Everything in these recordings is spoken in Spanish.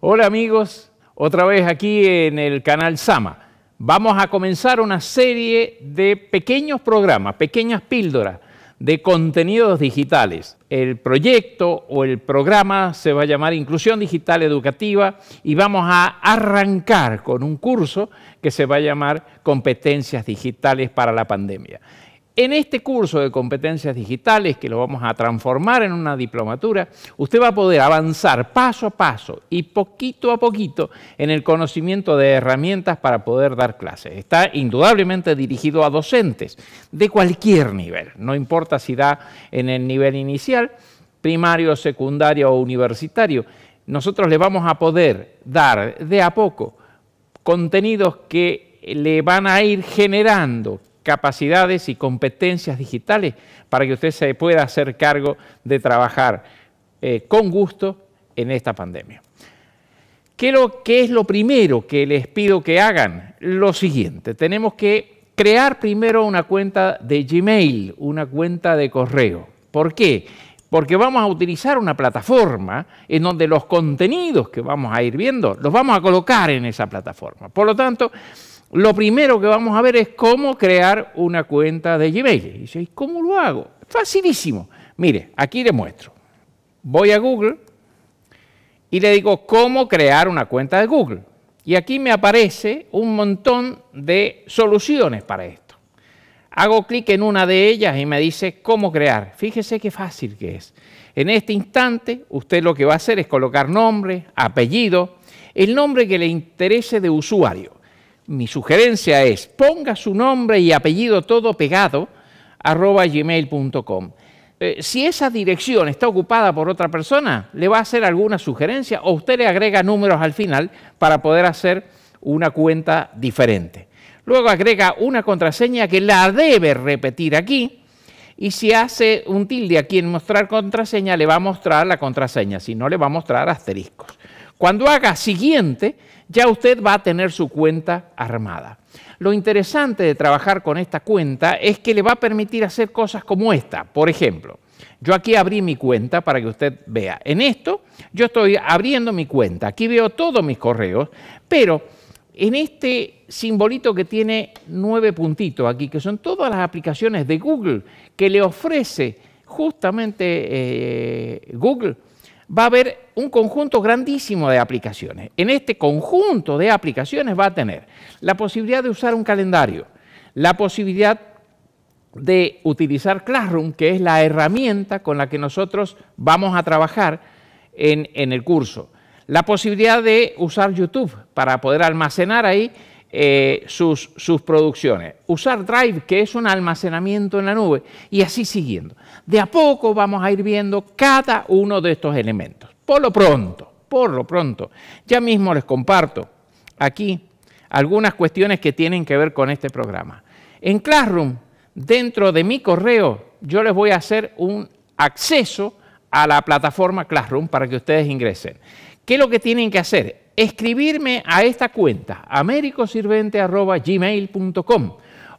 Hola amigos, otra vez aquí en el canal Sama. Vamos a comenzar una serie de pequeños programas, pequeñas píldoras de contenidos digitales. El proyecto o el programa se va a llamar Inclusión Digital Educativa y vamos a arrancar con un curso que se va a llamar Competencias Digitales para la Pandemia. En este curso de competencias digitales, que lo vamos a transformar en una diplomatura, usted va a poder avanzar paso a paso y poquito a poquito en el conocimiento de herramientas para poder dar clases. Está indudablemente dirigido a docentes de cualquier nivel, no importa si da en el nivel inicial, primario, secundario o universitario. Nosotros le vamos a poder dar de a poco contenidos que le van a ir generando capacidades y competencias digitales para que usted se pueda hacer cargo de trabajar eh, con gusto en esta pandemia. lo, ¿Qué es lo primero que les pido que hagan? Lo siguiente, tenemos que crear primero una cuenta de Gmail, una cuenta de correo. ¿Por qué? porque vamos a utilizar una plataforma en donde los contenidos que vamos a ir viendo los vamos a colocar en esa plataforma. Por lo tanto, lo primero que vamos a ver es cómo crear una cuenta de Gmail. Y dice, ¿cómo lo hago? Facilísimo. Mire, aquí le muestro. Voy a Google y le digo cómo crear una cuenta de Google. Y aquí me aparece un montón de soluciones para esto. Hago clic en una de ellas y me dice cómo crear. Fíjese qué fácil que es. En este instante, usted lo que va a hacer es colocar nombre, apellido, el nombre que le interese de usuario mi sugerencia es, ponga su nombre y apellido todo pegado, arroba gmail.com. Eh, si esa dirección está ocupada por otra persona, le va a hacer alguna sugerencia o usted le agrega números al final para poder hacer una cuenta diferente. Luego agrega una contraseña que la debe repetir aquí y si hace un tilde aquí en mostrar contraseña, le va a mostrar la contraseña, si no le va a mostrar asteriscos. Cuando haga siguiente, ya usted va a tener su cuenta armada. Lo interesante de trabajar con esta cuenta es que le va a permitir hacer cosas como esta. Por ejemplo, yo aquí abrí mi cuenta para que usted vea. En esto yo estoy abriendo mi cuenta. Aquí veo todos mis correos, pero en este simbolito que tiene nueve puntitos aquí, que son todas las aplicaciones de Google que le ofrece justamente eh, Google, va a haber un conjunto grandísimo de aplicaciones. En este conjunto de aplicaciones va a tener la posibilidad de usar un calendario, la posibilidad de utilizar Classroom, que es la herramienta con la que nosotros vamos a trabajar en, en el curso, la posibilidad de usar YouTube para poder almacenar ahí eh, sus, sus producciones, usar Drive, que es un almacenamiento en la nube, y así siguiendo. De a poco vamos a ir viendo cada uno de estos elementos. Por lo pronto, por lo pronto, ya mismo les comparto aquí algunas cuestiones que tienen que ver con este programa. En Classroom, dentro de mi correo, yo les voy a hacer un acceso a la plataforma Classroom para que ustedes ingresen. ¿Qué es lo que tienen que hacer? Escribirme a esta cuenta, americosirvente.gmail.com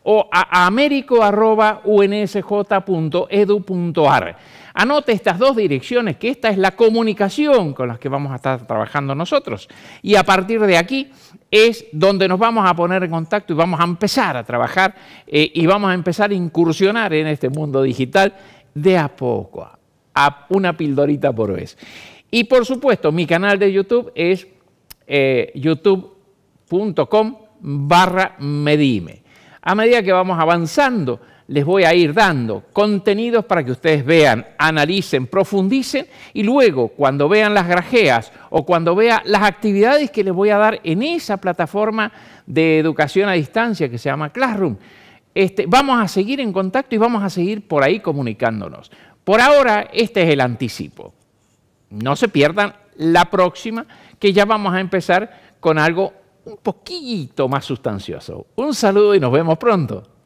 o a américo@unsj.edu.ar. Anote estas dos direcciones, que esta es la comunicación con las que vamos a estar trabajando nosotros. Y a partir de aquí es donde nos vamos a poner en contacto y vamos a empezar a trabajar eh, y vamos a empezar a incursionar en este mundo digital de a poco a una pildorita por vez. Y por supuesto, mi canal de YouTube es eh, youtube.com barra medime. A medida que vamos avanzando, les voy a ir dando contenidos para que ustedes vean, analicen, profundicen y luego cuando vean las grajeas o cuando vean las actividades que les voy a dar en esa plataforma de educación a distancia que se llama Classroom, este, vamos a seguir en contacto y vamos a seguir por ahí comunicándonos. Por ahora, este es el anticipo. No se pierdan la próxima, que ya vamos a empezar con algo un poquito más sustancioso. Un saludo y nos vemos pronto.